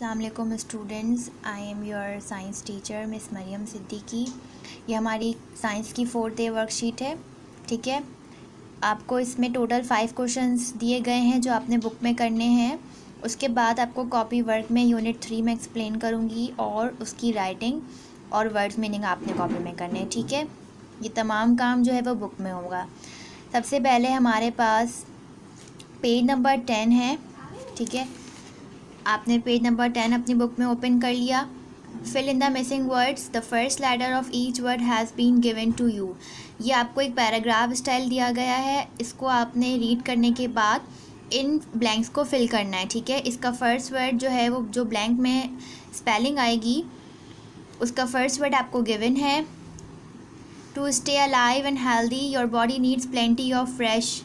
Aslam students I am your science teacher Miss Mariam Siddiqui ये हमारी science की फोर्थ डे वर्कशीट है ठीक है आपको इसमें टोटल फाइव क्वेश्चंस दिए गए हैं जो आपने बुक में करने हैं उसके बाद आपको कॉपी वर्क में यूनिट थ्री में एक्सप्लेन करूँगी और उसकी राइटिंग और वर्ड्स मीनिंग आपने कॉपी में करने हैं ठीक है ये तमाम काम जो है वो बुक में होगा सबसे पहले हमारे पास पेज नंबर टेन है ठीक है आपने पेज नंबर टेन अपनी बुक में ओपन कर लिया fill in the missing words the first letter of each word has been given to you ये आपको एक पैराग्राफ स्टाइल दिया गया है इसको आपने रीड करने के बाद इन ब्लैंक्स को फिल करना है ठीक है इसका फर्स्ट वर्ड जो है वो जो ब्लैंक में स्पेलिंग आएगी उसका फर्स्ट वर्ड आपको गिवन है to stay alive and healthy your body needs plenty of fresh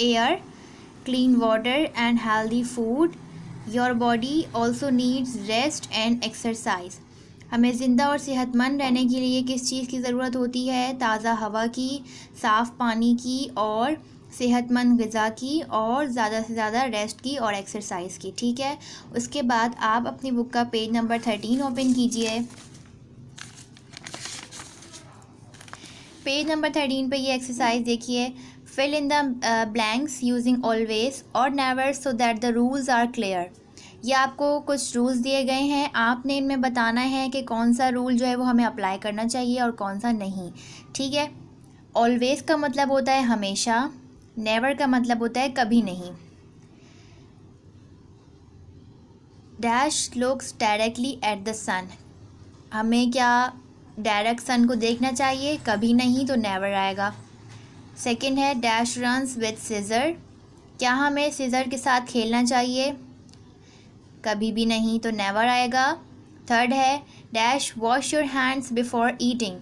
air clean water and healthy food your body also needs rest and exercise हमें ज़िंदा और सेहतमंद रहने के लिए किस चीज़ की ज़रूरत होती है ताज़ा हवा की साफ़ पानी की और सेहतमंद गज़ा की और ज़्यादा से ज़्यादा रेस्ट की और एक्सरसाइज की ठीक है उसके बाद आप अपनी बुक का पेज नंबर थर्टीन ओपन कीजिए पेज नंबर थर्टीन पे ये एक्सरसाइज देखिए fill in the blanks using always और never so that the rules are clear ये आपको कुछ रूल्स दिए गए हैं आपने इनमें बताना है कि कौन सा रूल जो है वो हमें अप्लाई करना चाहिए और कौन सा नहीं ठीक है ऑलवेज़ का मतलब होता है हमेशा नेवर का मतलब होता है कभी नहीं dash looks directly at the sun हमें क्या डायरेक्ट सन को देखना चाहिए कभी नहीं तो नेवर आएगा सेकंड है डैश रन्स विद सीज़र क्या हमें सीज़र के साथ खेलना चाहिए कभी भी नहीं तो नेवर आएगा थर्ड है dash wash your hands before eating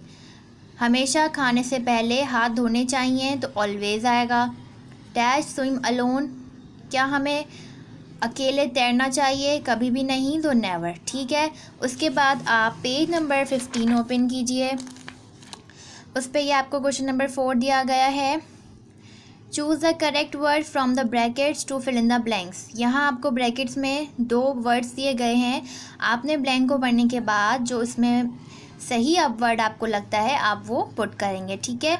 हमेशा खाने से पहले हाथ धोने चाहिए तो ऑलवेज़ आएगा डैश स्विम अलोन क्या हमें अकेले तैरना चाहिए कभी भी नहीं तो नेवर ठीक है उसके बाद आप पेज नंबर फिफ्टीन ओपन कीजिए उस पर यह आपको क्वेश्चन नंबर फोर दिया गया है choose the correct word from the brackets to fill in the blanks यहाँ आपको ब्रैकेट्स में दो वर्ड्स दिए गए हैं आपने ब्लैंक को पढ़ने के बाद जो इसमें सही अब वर्ड आपको लगता है आप वो पुट करेंगे ठीक है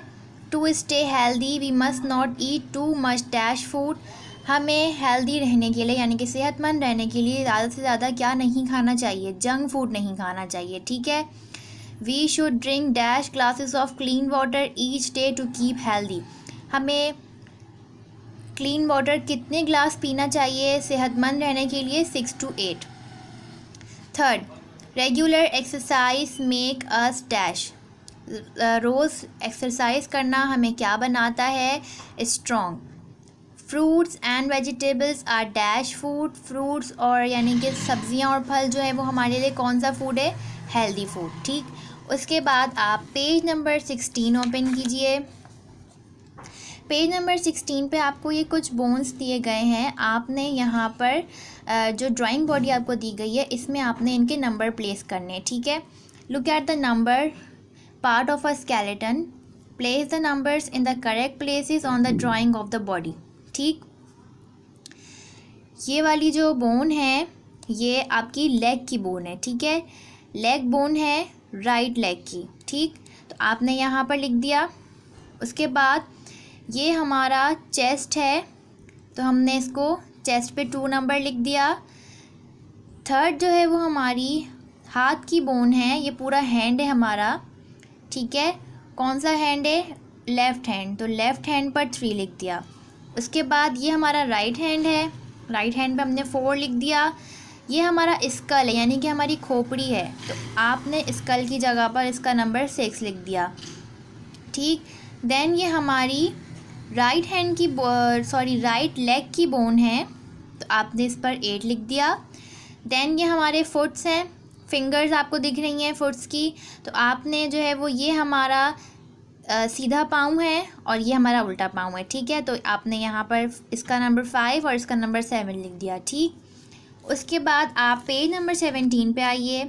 to stay healthy we must not eat too much dash food हमें हेल्दी रहने के लिए यानी कि सेहतमंद रहने के लिए ज़्यादा से ज़्यादा क्या नहीं खाना चाहिए जंक फूड नहीं खाना चाहिए ठीक है we should drink dash glasses of clean water each day to keep healthy हमें क्लीन वाटर कितने ग्लास पीना चाहिए सेहतमंद रहने के लिए six to eight third regular exercise make us dash रोज़ एक्सरसाइज करना हमें क्या बनाता है strong fruits and vegetables are dash food fruits और यानी कि सब्जियां और फल जो है वो हमारे लिए कौन सा फूड है हेल्दी फूड ठीक उसके बाद आप पेज नंबर सिक्सटीन ओपन कीजिए पेज नंबर सिक्सटीन पे आपको ये कुछ बोन्स दिए गए हैं आपने यहाँ पर जो ड्राइंग बॉडी आपको दी गई है इसमें आपने इनके नंबर प्लेस करने हैं ठीक है look at the number part of a skeleton place the numbers in the correct places on the drawing of the body ठीक ये वाली जो बोन है ये आपकी लेग की बोन है ठीक है लेग बोन है राइट लेग की ठीक तो आपने यहाँ पर लिख दिया उसके बाद ये हमारा चेस्ट है तो हमने इसको चेस्ट पे टू नंबर लिख दिया थर्ड जो है वो हमारी हाथ की बोन है ये पूरा हैंड है हमारा ठीक है कौन सा हैंड है लेफ़्ट हैंड तो लेफ़्ट हैंड पर थ्री लिख दिया उसके बाद ये हमारा राइट हैंड है राइट हैंड पर हमने फोर लिख दिया ये हमारा स्कल है यानी कि हमारी खोपड़ी है तो आपने स्कल की जगह पर इसका नंबर सिक्स लिख दिया ठीक देन ये हमारी राइट हैंड की सॉरी राइट लेग की बोन है तो आपने इस पर एट लिख दिया देन ये हमारे फुट्स हैं फिंगर्स आपको दिख रही हैं फुट्स की तो आपने जो है वो ये हमारा आ, uh, सीधा पाँव है और ये हमारा उल्टा पाँव है ठीक है तो आपने यहाँ पर इसका नंबर फाइव और इसका नंबर सेवन लिख दिया ठीक उसके बाद आप पेज नंबर सेवेंटीन पे आइए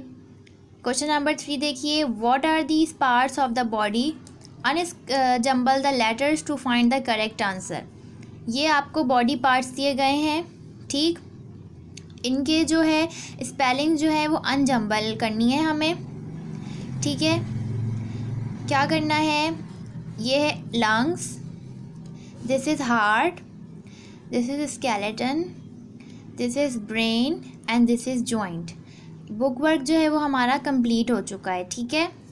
क्वेश्चन नंबर थ्री देखिए what are these parts of the body unjumble the letters to find the correct answer ये आपको बॉडी पार्ट्स दिए गए हैं ठीक इनके जो है स्पेलिंग जो है वो अनजम्बल करनी है हमें ठीक है क्या करना है ये है lungs this is heart this is skeleton this is brain and this is joint book work जो है वो हमारा कंप्लीट हो चुका है ठीक है